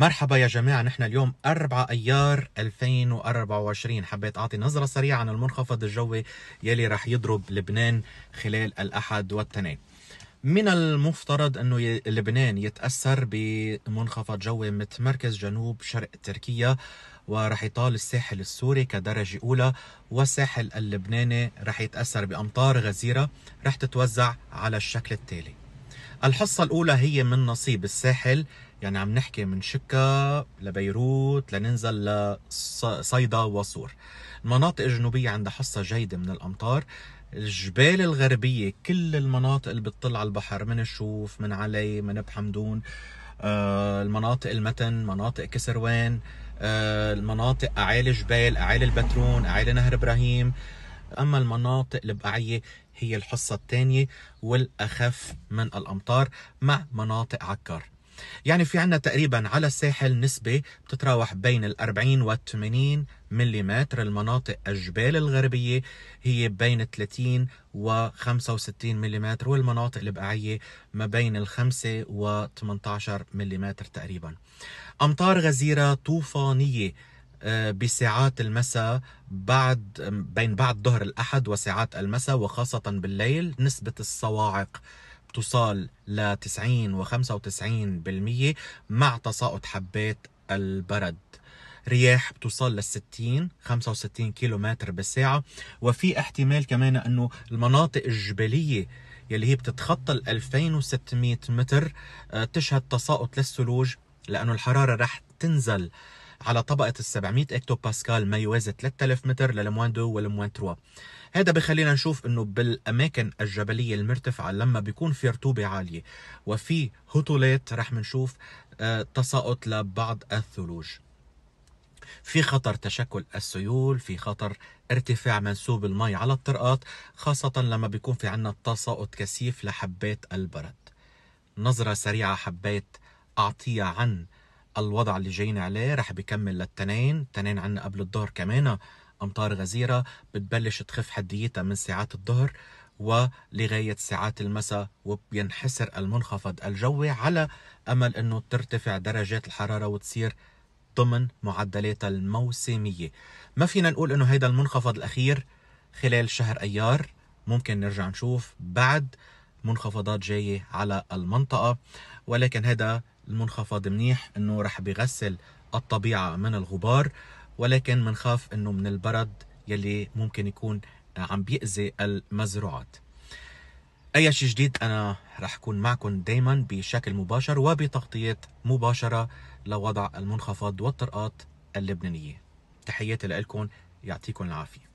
مرحبا يا جماعة نحن اليوم 4 أيار 2024 حبيت أعطي نظرة سريعة عن المنخفض الجوي يلي رح يضرب لبنان خلال الأحد والتنين من المفترض أنه لبنان يتأثر بمنخفض جوي متمركز جنوب شرق تركيا ورح يطال الساحل السوري كدرجة أولى والساحل اللبناني رح يتأثر بأمطار غزيرة رح تتوزع على الشكل التالي الحصة الأولى هي من نصيب الساحل يعني عم نحكي من شكا لبيروت لننزل لصيدا وصور المناطق الجنوبية عندها حصة جيدة من الأمطار الجبال الغربية كل المناطق اللي بتطل على البحر من الشوف من علي من بحمدون آه المناطق المتن مناطق كسروان آه المناطق أعالي جبال أعالي البترون أعالي نهر إبراهيم أما المناطق البقعية هي الحصة الثانية والأخف من الأمطار مع مناطق عكار يعني في عنا تقريبا على الساحل نسبة بتتراوح بين ال 40 وال 80 ملم المناطق الجبال الغربية هي بين 30 و 65 ملم والمناطق البقعية ما بين ال 5 و 18 ملم تقريبا أمطار غزيرة طوفانية آه، بساعات المساء بعد بين بعد ظهر الأحد وساعات المساء وخاصة بالليل نسبة الصواعق تصال ل 90 و95% مع تساقط حبات البرد رياح بتوصل لل 60 65 كيلومتر بالساعة وفي احتمال كمان انه المناطق الجبلية يلي هي بتتخطى ال 2600 متر آه، تشهد تساقط للثلوج لانه الحرارة رح تنزل على طبقة ال 700 اكتو باسكال ما يوازي 3000 متر للموان 2 والموان 3 هذا بخلينا نشوف انه بالاماكن الجبلية المرتفعة لما بيكون في رطوبة عالية وفي هطولات رح منشوف آه، تساقط لبعض الثلوج في خطر تشكل السيول في خطر ارتفاع منسوب المي على الطرقات خاصة لما بيكون في عنا تساقط كثيف لحبات البرد نظرة سريعة حبيت أعطيها عن الوضع اللي جايين عليه رح بيكمل للتنين تنين عنا قبل الظهر كمان أمطار غزيرة بتبلش تخف حديتها من ساعات الظهر ولغاية ساعات المساء وبينحسر المنخفض الجوي على أمل أنه ترتفع درجات الحرارة وتصير ضمن معدلاتها الموسمية ما فينا نقول أنه هيدا المنخفض الأخير خلال شهر أيار ممكن نرجع نشوف بعد منخفضات جاية على المنطقة ولكن هذا المنخفض منيح انه رح بيغسل الطبيعه من الغبار ولكن منخاف انه من البرد يلي ممكن يكون عم بيأذي المزروعات اي شيء جديد انا رح اكون معكم دايما بشكل مباشر وبتغطية مباشرة لوضع المنخفض والطرقات اللبنانية تحياتي لكم يعطيكم العافية